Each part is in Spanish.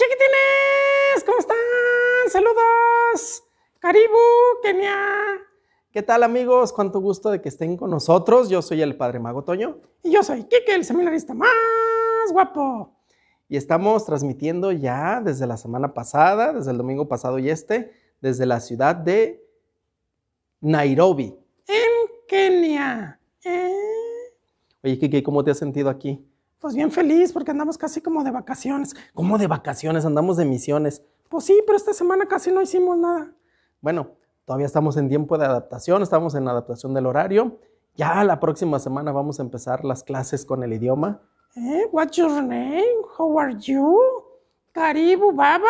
chiquitines! ¿Cómo están? ¡Saludos! Caribú, ¡Kenia! ¿Qué tal, amigos? Cuánto gusto de que estén con nosotros. Yo soy el Padre Mago Toño. Y yo soy Kike, el seminarista más guapo. Y estamos transmitiendo ya desde la semana pasada, desde el domingo pasado y este, desde la ciudad de Nairobi, en Kenia. ¿eh? Oye, Kike, ¿cómo te has sentido aquí? Pues bien feliz porque andamos casi como de vacaciones. ¿Cómo de vacaciones? Andamos de misiones. Pues sí, pero esta semana casi no hicimos nada. Bueno, todavía estamos en tiempo de adaptación, estamos en adaptación del horario. Ya la próxima semana vamos a empezar las clases con el idioma. ¿Eh? What's your name? How are you? Caribu Baba.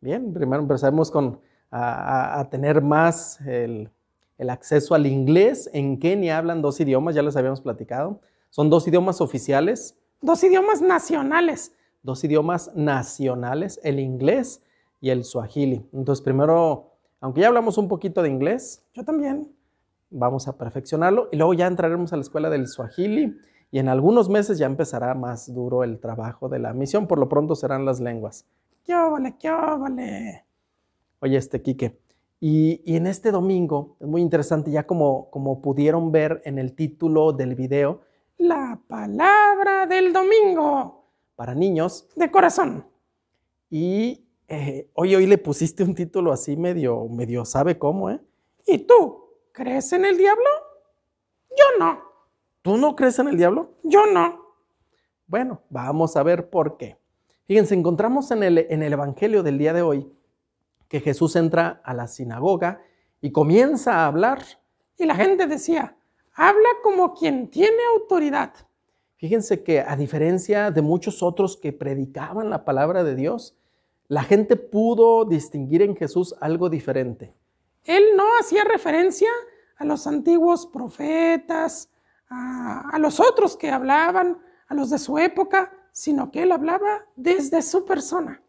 Bien, primero empezamos con a, tener más el, el acceso al inglés. En Kenia hablan dos idiomas, ya les habíamos platicado. Son dos idiomas oficiales, dos idiomas nacionales, dos idiomas nacionales, el inglés y el suajili. Entonces, primero, aunque ya hablamos un poquito de inglés, yo también, vamos a perfeccionarlo y luego ya entraremos a la escuela del suajili y en algunos meses ya empezará más duro el trabajo de la misión. Por lo pronto serán las lenguas. ¡Qué vale, qué vale! Oye, este Quique. Y, en este domingo, es muy interesante, ya como, como pudieron ver en el título del video, la palabra del domingo para niños de corazón. Y hoy, eh, hoy le pusiste un título así medio, medio sabe cómo, ¿eh? ¿Y tú crees en el diablo? Yo no. ¿Tú no crees en el diablo? Yo no. Bueno, vamos a ver por qué. Fíjense, encontramos en el, en el Evangelio del día de hoy que Jesús entra a la sinagoga y comienza a hablar y la gente decía, habla como quien tiene autoridad. Fíjense que a diferencia de muchos otros que predicaban la palabra de Dios, la gente pudo distinguir en Jesús algo diferente. Él no hacía referencia a los antiguos profetas, a, los otros que hablaban, a los de su época, sino que él hablaba desde su persona.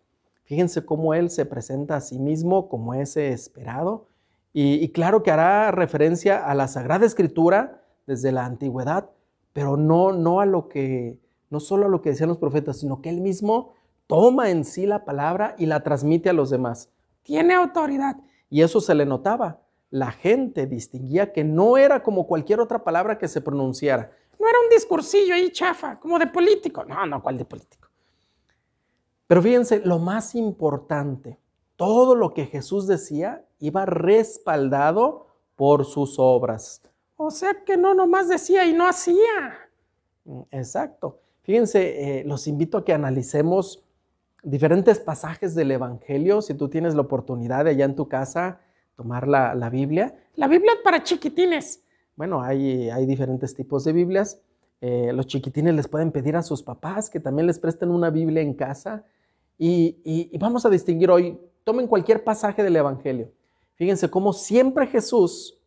Fíjense cómo él se presenta a sí mismo como ese esperado y, y claro que hará referencia a la Sagrada Escritura, desde la antigüedad, pero no, no a lo que, no solo a lo que decían los profetas, sino que él mismo toma en sí la palabra y la transmite a los demás. Tiene autoridad. Y eso se le notaba. La gente distinguía que no era como cualquier otra palabra que se pronunciara. No era un discursillo ahí chafa, como de político. No, no, cual de político? Pero fíjense, lo más importante, todo lo que Jesús decía iba respaldado por sus obras. O sea que no nomás decía y no hacía. Mm, exacto. Fíjense, eh, los invito a que analicemos diferentes pasajes del Evangelio. Si tú tienes la oportunidad de allá en tu casa tomar la, Biblia. La Biblia para chiquitines. Bueno, hay, hay diferentes tipos de Biblias. Eh, los chiquitines les pueden pedir a sus papás que también les presten una Biblia en casa. y vamos a distinguir hoy, tomen cualquier pasaje del Evangelio. Fíjense cómo siempre Jesús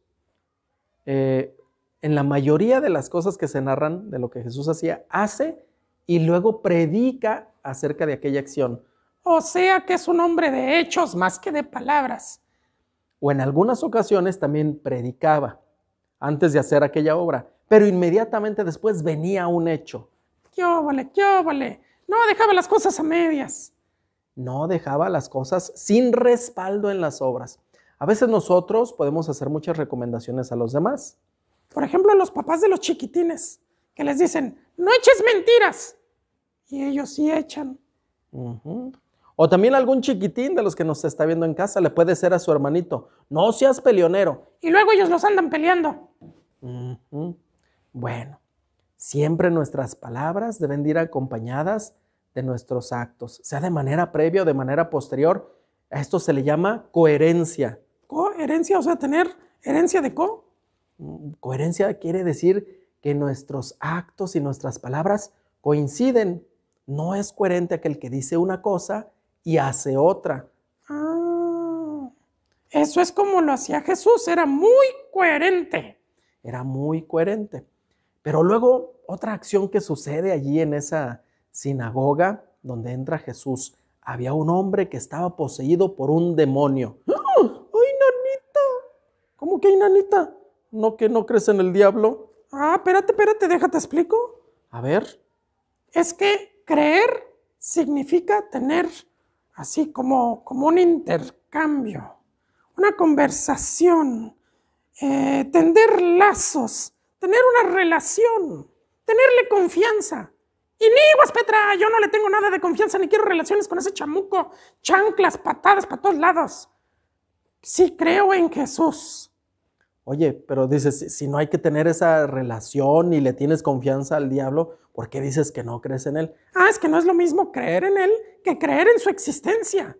eh, en la mayoría de las cosas que se narran de lo que Jesús hacía, hace y luego predica acerca de aquella acción. O sea que es un hombre de hechos más que de palabras. O en algunas ocasiones también predicaba antes de hacer aquella obra, pero inmediatamente después venía un hecho. ¡Qué No dejaba las cosas a medias. No dejaba las cosas sin respaldo en las obras. A veces nosotros podemos hacer muchas recomendaciones a los demás. Por ejemplo, a los papás de los chiquitines, que les dicen, no eches mentiras. Y ellos sí echan. O también algún chiquitín de los que nos está viendo en casa le puede ser a su hermanito, no seas peleonero. Y luego ellos los andan peleando. Bueno, siempre nuestras palabras deben ir acompañadas de nuestros actos, sea de manera previa o de manera posterior. A esto se le llama coherencia herencia, o sea, tener herencia de co. Coherencia quiere decir que nuestros actos y nuestras palabras coinciden. No es coherente aquel que dice una cosa y hace otra. Ah, eso es como lo hacía Jesús, era muy coherente. Era muy coherente. Pero luego otra acción que sucede allí en esa sinagoga donde entra Jesús, había un hombre que estaba poseído por un demonio. Qué nanita, no que no crees en el diablo. Ah, espérate, espérate, déjate explico. A ver. Es que creer significa tener así como, como un intercambio, una conversación, eh, tender lazos, tener una relación, tenerle confianza. Y ni Petra, yo no le tengo nada de confianza ni quiero relaciones con ese chamuco, chanclas, patadas para todos lados. Sí creo en Jesús, Oye, pero dices, si no hay que tener esa relación y le tienes confianza al diablo, ¿por qué dices que no crees en él? Ah, es que no es lo mismo creer en él que creer en su existencia.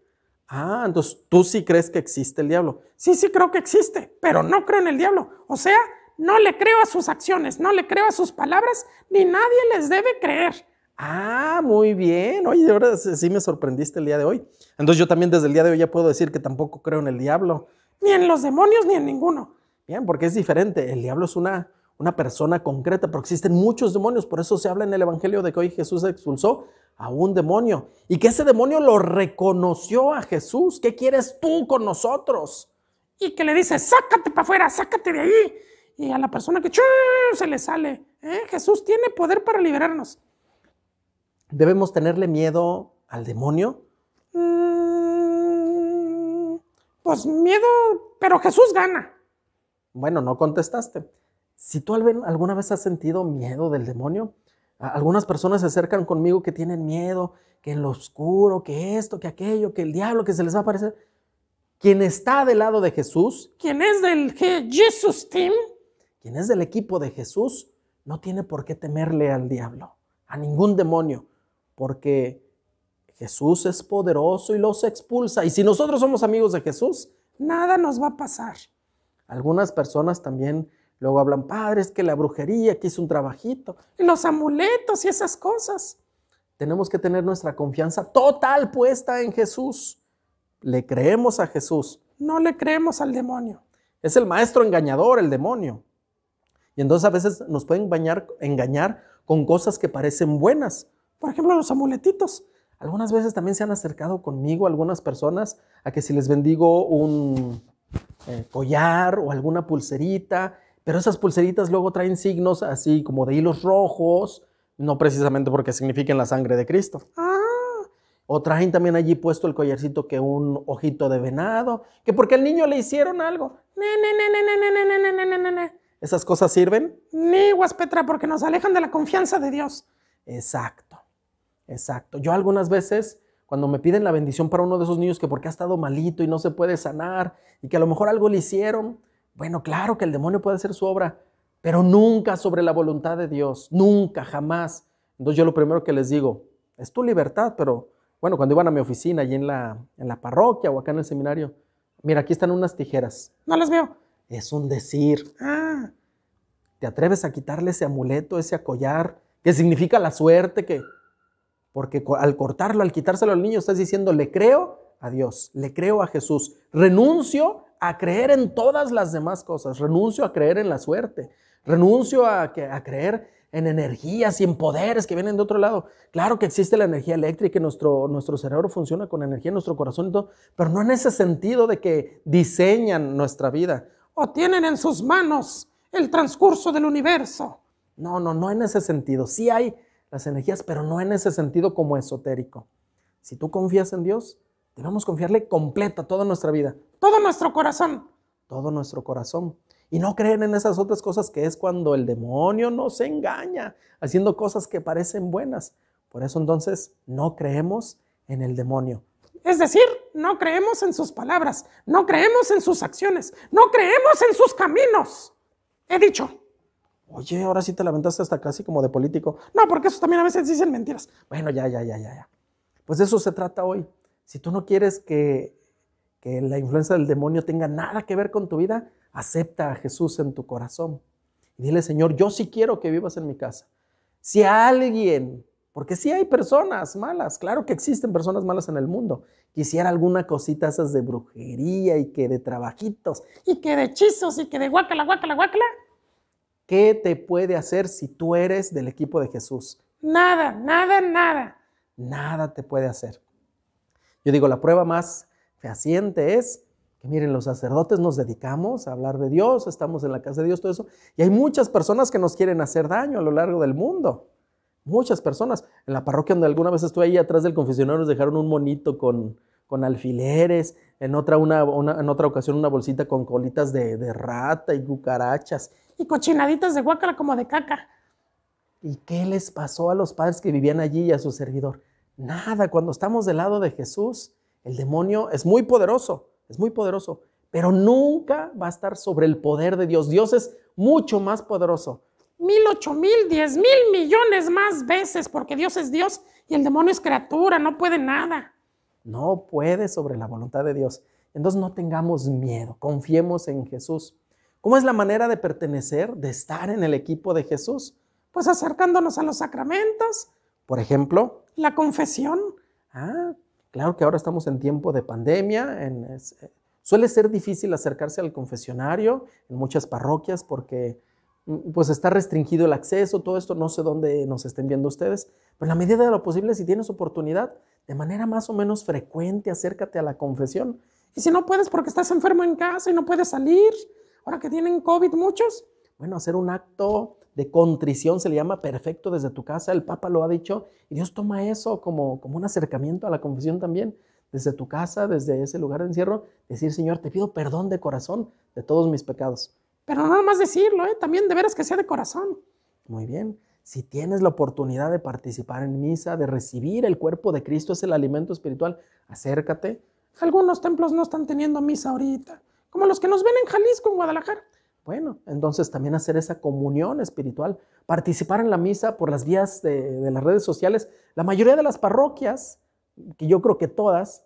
Ah, entonces tú sí crees que existe el diablo. Sí, sí creo que existe, pero no creo en el diablo. O sea, no le creo a sus acciones, no le creo a sus palabras, ni nadie les debe creer. Ah, muy bien. Oye, ahora sí me sorprendiste el día de hoy. Entonces yo también desde el día de hoy ya puedo decir que tampoco creo en el diablo. Ni en los demonios, ni en ninguno. Bien, porque es diferente. El diablo es una, una persona concreta, pero existen muchos demonios. Por eso se habla en el Evangelio de que hoy Jesús expulsó a un demonio y que ese demonio lo reconoció a Jesús. ¿Qué quieres tú con nosotros? Y que le dice, sácate para afuera, sácate de ahí. Y a la persona que se le sale. ¿eh? Jesús tiene poder para liberarnos. ¿Debemos tenerle miedo al demonio? Mm, pues miedo, pero Jesús gana. Bueno, no contestaste. Si tú alguna vez has sentido miedo del demonio, algunas personas se acercan conmigo que tienen miedo, que en lo oscuro, que esto, que aquello, que el diablo, que se les va a aparecer. Quien está del lado de Jesús, quien es del Jesus Team, quien es del equipo de Jesús, no tiene por qué temerle al diablo, a ningún demonio, porque Jesús es poderoso y los expulsa. Y si nosotros somos amigos de Jesús, nada nos va a pasar. Algunas personas también luego hablan, padre, es que la brujería, que es un trabajito, y los amuletos y esas cosas. Tenemos que tener nuestra confianza total puesta en Jesús. Le creemos a Jesús, no le creemos al demonio. Es el maestro engañador, el demonio. Y entonces a veces nos pueden bañar engañar con cosas que parecen buenas. Por ejemplo, los amuletitos. Algunas veces también se han acercado conmigo algunas personas a que si les bendigo un, collar o alguna pulserita, pero esas pulseritas luego traen signos así como de hilos rojos, no precisamente porque signifiquen la sangre de Cristo. Ah, o traen también allí puesto el collarcito que un ojito de venado, que porque al niño le hicieron algo. ¿Esas cosas sirven? Ni Petra, porque nos alejan de la confianza de Dios. Exacto, exacto. Yo algunas veces cuando me piden la bendición para uno de esos niños que porque ha estado malito y no se puede sanar y que a lo mejor algo le hicieron, bueno, claro que el demonio puede hacer su obra, pero nunca sobre la voluntad de Dios, nunca, jamás. Entonces yo lo primero que les digo, es tu libertad, pero bueno, cuando iban a mi oficina, allí en la, en la parroquia o acá en el seminario, mira, aquí están unas tijeras, no las veo, es un decir, ah, ¿te atreves a quitarle ese amuleto, ese collar, que significa la suerte, que porque al cortarlo, al quitárselo al niño, estás diciendo, le creo a Dios, le creo a Jesús, renuncio a creer en todas las demás cosas, renuncio a creer en la suerte, renuncio a, creer en energías y en poderes que vienen de otro lado. Claro que existe la energía eléctrica y nuestro, nuestro cerebro funciona con energía, nuestro corazón y todo, pero no en ese sentido de que diseñan nuestra vida o tienen en sus manos el transcurso del universo. No, no, no en ese sentido. Sí hay las energías, pero no en ese sentido como esotérico. Si tú confías en Dios, debemos confiarle completa toda nuestra vida, todo nuestro corazón, todo nuestro corazón. Y no creen en esas otras cosas que es cuando el demonio nos engaña, haciendo cosas que parecen buenas. Por eso entonces no creemos en el demonio. Es decir, no creemos en sus palabras, no creemos en sus acciones, no creemos en sus caminos. He dicho. Oye, ahora sí te lamentaste hasta casi como de político. No, porque eso también a veces dicen mentiras. Bueno, ya, ya, ya, ya, ya. Pues de eso se trata hoy. Si tú no quieres que, la influencia del demonio tenga nada que ver con tu vida, acepta a Jesús en tu corazón. Y dile, Señor, yo sí quiero que vivas en mi casa. Si alguien, porque sí hay personas malas, claro que existen personas malas en el mundo, quisiera alguna cosita esas de brujería y que de trabajitos y que de hechizos y que de guacala, guacala, guacala. ¿Qué te puede hacer si tú eres del equipo de Jesús? Nada, nada, nada. Nada te puede hacer. Yo digo, la prueba más fehaciente es que miren, los sacerdotes nos dedicamos a hablar de Dios, estamos en la casa de Dios, todo eso, y hay muchas personas que nos quieren hacer daño a lo largo del mundo. Muchas personas. En la parroquia donde alguna vez estuve ahí atrás del confesionario nos dejaron un monito con, alfileres, en otra, en otra ocasión una bolsita con colitas de, de rata y cucarachas y cochinaditas de guácala como de caca. ¿Y qué les pasó a los padres que vivían allí y a su servidor? Nada, cuando estamos del lado de Jesús, el demonio es muy poderoso, es muy poderoso, pero nunca va a estar sobre el poder de Dios. Dios es mucho más poderoso. Mil, ocho mil, diez mil millones más veces, porque Dios es Dios y el demonio es criatura, no puede nada. No puede sobre la voluntad de Dios. Entonces no tengamos miedo, confiemos en Jesús. ¿Cómo es la manera de pertenecer, de estar en el equipo de Jesús? Pues acercándonos a los sacramentos, por ejemplo, la confesión. Ah, claro que ahora estamos en tiempo de pandemia, eh, suele ser difícil acercarse al confesionario en muchas parroquias porque mm, pues está restringido el acceso, todo esto, no sé dónde nos estén viendo ustedes, pero en la medida de lo posible, si tienes oportunidad, de manera más o menos frecuente, acércate a la confesión. Y si no puedes porque estás enfermo en casa y no puedes salir, Ahora que tienen COVID muchos, bueno, hacer un acto de contrición se le llama perfecto desde tu casa, el Papa lo ha dicho, y Dios toma eso como, como un acercamiento a la confesión también, desde tu casa, desde ese lugar de encierro, decir, Señor, te pido perdón de corazón de todos mis pecados. Pero nada más decirlo, ¿eh? también de veras que sea de corazón. Muy bien, si tienes la oportunidad de participar en misa, de recibir el cuerpo de Cristo, es el alimento espiritual, acércate. Algunos templos no están teniendo misa ahorita como los que nos ven en Jalisco, en Guadalajara. Bueno, entonces también hacer esa comunión espiritual, participar en la misa por las vías de, las redes sociales. La mayoría de las parroquias, que yo creo que todas,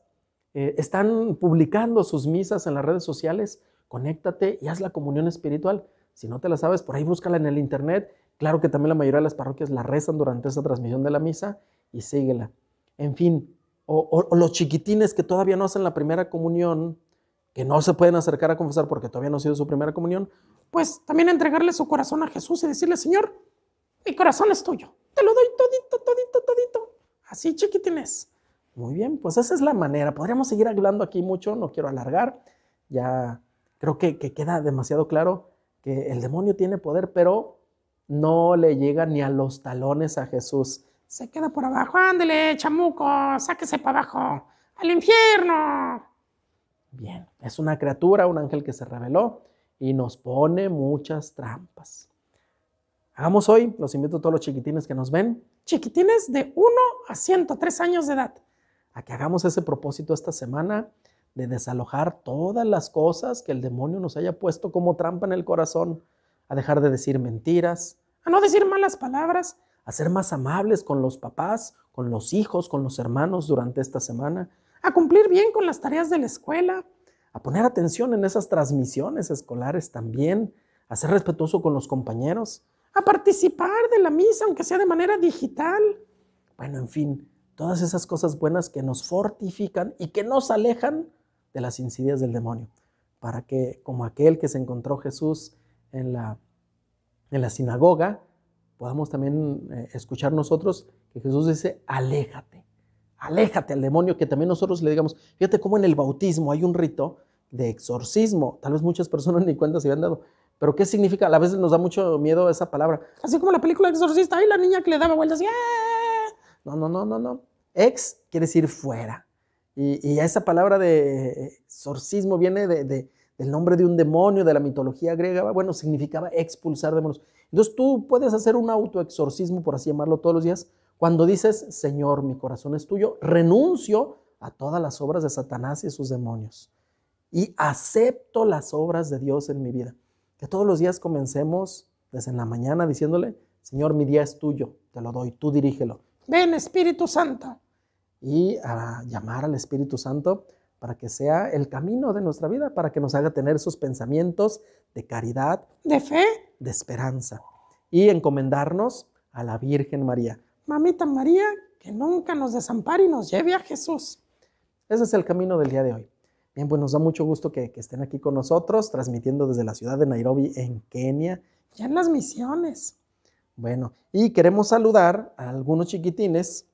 eh, están publicando sus misas en las redes sociales. Conéctate y haz la comunión espiritual. Si no te la sabes, por ahí búscala en el internet. Claro que también la mayoría de las parroquias la rezan durante esa transmisión de la misa y síguela. En fin, o los chiquitines que todavía no hacen la primera comunión, que no se pueden acercar a confesar porque todavía no ha sido su primera comunión, pues también entregarle su corazón a Jesús y decirle, Señor, mi corazón es tuyo, te lo doy todito, todito, todito, así chiquitines. Muy bien, pues esa es la manera. Podríamos seguir hablando aquí mucho, no quiero alargar, ya creo que, queda demasiado claro que el demonio tiene poder, pero no le llega ni a los talones a Jesús. Se queda por abajo, ándele, chamuco, sáquese para abajo, al infierno. Bien, es una criatura, un ángel que se reveló y nos pone muchas trampas. Hagamos hoy, los invito a todos los chiquitines que nos ven, chiquitines de 1 a 103 años de edad, a que hagamos ese propósito esta semana de desalojar todas las cosas que el demonio nos haya puesto como trampa en el corazón, a dejar de decir mentiras, a no decir malas palabras, a ser más amables con los papás, con los hijos, con los hermanos durante esta semana a cumplir bien con las tareas de la escuela, a poner atención en esas transmisiones escolares también, a ser respetuoso con los compañeros, a participar de la misa, aunque sea de manera digital. Bueno, en fin, todas esas cosas buenas que nos fortifican y que nos alejan de las insidias del demonio, para que como aquel que se encontró Jesús en la, en la sinagoga, podamos también eh, escuchar nosotros que Jesús dice, aléjate, aléjate al demonio, que también nosotros le digamos, fíjate cómo en el bautismo hay un rito de exorcismo, tal vez muchas personas ni cuenta se han dado, pero ¿qué significa? A veces nos da mucho miedo esa palabra, así como la película Exorcista, ahí la niña que le daba vueltas, ¡Yeah! no, no, no, no, no, ex quiere decir fuera, y, y esa palabra de exorcismo viene del nombre de un demonio de la mitología griega, bueno, significaba expulsar demonios, entonces tú puedes hacer un autoexorcismo, por así llamarlo, todos los días, cuando dices, Señor, mi corazón es tuyo, renuncio a todas las obras de Satanás y sus demonios y acepto las obras de Dios en mi vida. Que todos los días comencemos desde la mañana diciéndole, Señor, mi día es tuyo, te lo doy, tú dirígelo. Ven, Espíritu Santo. Y a llamar al Espíritu Santo para que sea el camino de nuestra vida, para que nos haga tener sus pensamientos de caridad, de fe, de esperanza. Y encomendarnos a la Virgen María. Mamita María, que nunca nos desampare y nos lleve a Jesús. Ese es el camino del día de hoy. Bien, pues nos da mucho gusto que, estén aquí con nosotros, transmitiendo desde la ciudad de Nairobi, en Kenia. Ya en las misiones. Bueno, y queremos saludar a algunos chiquitines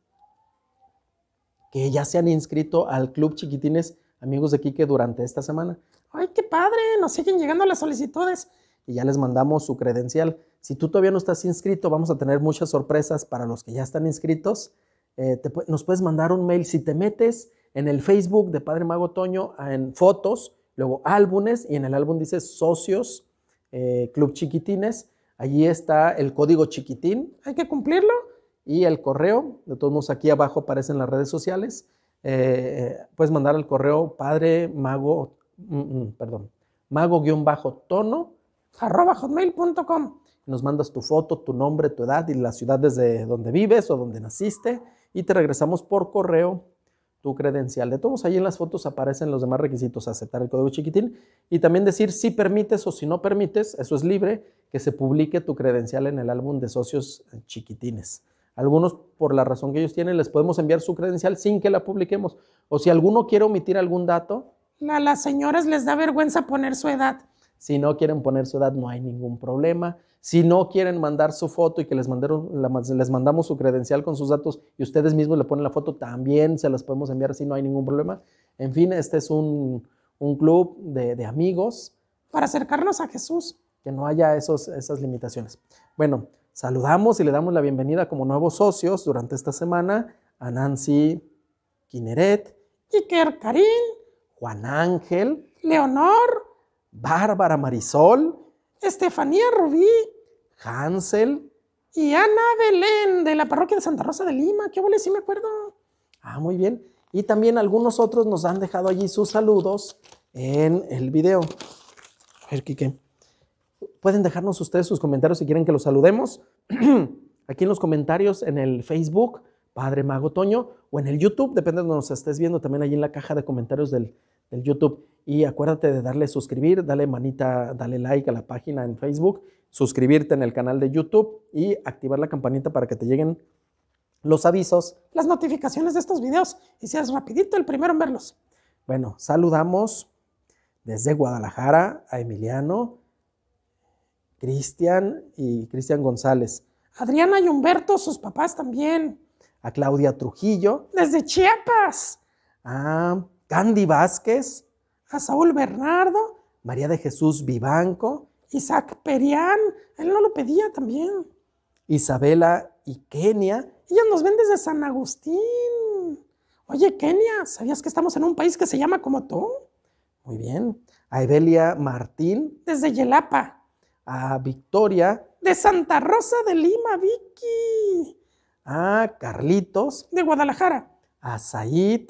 que ya se han inscrito al Club Chiquitines Amigos de Quique durante esta semana. ¡Ay, qué padre! Nos siguen llegando las solicitudes y ya les mandamos su credencial. Si tú todavía no estás inscrito, vamos a tener muchas sorpresas para los que ya están inscritos. Eh, nos puedes mandar un mail si te metes en el Facebook de Padre Mago Toño ah, en fotos, luego álbumes y en el álbum dice socios, eh, club chiquitines. Allí está el código chiquitín, hay que cumplirlo. Y el correo, de todos modos aquí abajo aparecen las redes sociales. Eh, puedes mandar el correo padre mago, mm, mm, perdón, mago-tono arroba hotmail.com. Nos mandas tu foto, tu nombre, tu edad y la ciudad desde donde vives o donde naciste y te regresamos por correo tu credencial. De todos ahí en las fotos aparecen los demás requisitos, aceptar el código chiquitín y también decir si permites o si no permites, eso es libre, que se publique tu credencial en el álbum de socios chiquitines. Algunos, por la razón que ellos tienen, les podemos enviar su credencial sin que la publiquemos. O si alguno quiere omitir algún dato. A las señoras les da vergüenza poner su edad. Si no quieren poner su edad, no hay ningún problema. Si no quieren mandar su foto y que les, mandaron, les mandamos su credencial con sus datos y ustedes mismos le ponen la foto, también se las podemos enviar si no hay ningún problema. En fin, este es un, club de, amigos para acercarnos a Jesús, que no haya esos, esas limitaciones. Bueno, saludamos y le damos la bienvenida como nuevos socios durante esta semana a Nancy Kineret, Iker Karim, Juan Ángel, Leonor, Bárbara Marisol, Estefanía Rubí, Hansel y Ana Belén de la parroquia de Santa Rosa de Lima. ¿Qué huele? si me acuerdo. Ah, muy bien. Y también algunos otros nos han dejado allí sus saludos en el video. A ver, Quique. Pueden dejarnos ustedes sus comentarios si quieren que los saludemos. Aquí en los comentarios, en el Facebook, Padre Mago Toño, o en el YouTube, depende de donde nos estés viendo, también allí en la caja de comentarios del, el YouTube. Y acuérdate de darle suscribir, dale manita, dale like a la página en Facebook, suscribirte en el canal de YouTube y activar la campanita para que te lleguen los avisos, las notificaciones de estos videos y seas rapidito el primero en verlos. Bueno, saludamos desde Guadalajara a Emiliano, Cristian y Cristian González. Adriana y Humberto, sus papás también. A Claudia Trujillo, desde Chiapas. Ah. Candy Vázquez, a Saúl Bernardo, María de Jesús Vivanco, Isaac Perián, él no lo pedía también, Isabela y Kenia, ellas nos ven desde San Agustín. Oye, Kenia, ¿sabías que estamos en un país que se llama como tú? Muy bien. A Evelia Martín, desde Yelapa. A Victoria, de Santa Rosa de Lima, Vicky. A Carlitos, de Guadalajara. A Said,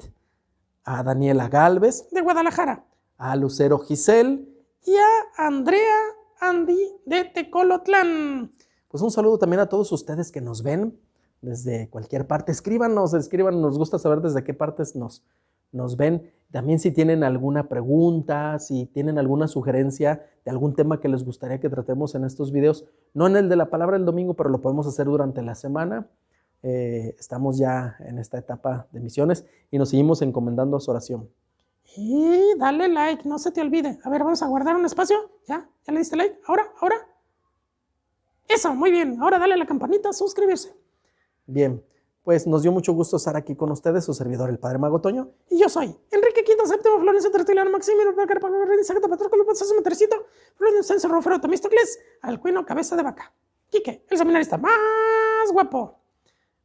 a Daniela Galvez de Guadalajara, a Lucero Gisel y a Andrea Andy de Tecolotlán. Pues un saludo también a todos ustedes que nos ven desde cualquier parte. Escríbanos, escríbanos, nos gusta saber desde qué partes nos, nos ven. También si tienen alguna pregunta, si tienen alguna sugerencia de algún tema que les gustaría que tratemos en estos videos, no en el de la palabra el domingo, pero lo podemos hacer durante la semana. Eh, estamos ya en esta etapa de misiones y nos seguimos encomendando a su oración. Y dale like, no se te olvide. A ver, vamos a guardar un espacio. Ya, ya le diste like. Ahora, ahora. Eso, muy bien. Ahora dale a la campanita, suscribirse. Bien, pues nos dio mucho gusto estar aquí con ustedes, su servidor, el Padre Mago Toño. Y yo soy Enrique Quinto, séptimo, Florencio Tertuliano, Maximiliano, René Pablo Reyes, Sacata, López Pazas, Flores Florencio Censo, Rofero, Tomístocles, Alcuino, Cabeza de Vaca. Quique, el seminarista más guapo.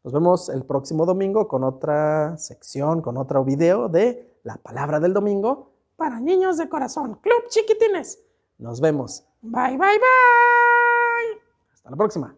Nos vemos el próximo domingo con otra sección, con otro video de la palabra del domingo para niños de corazón, Club Chiquitines. Nos vemos. Bye, bye, bye. Hasta la próxima.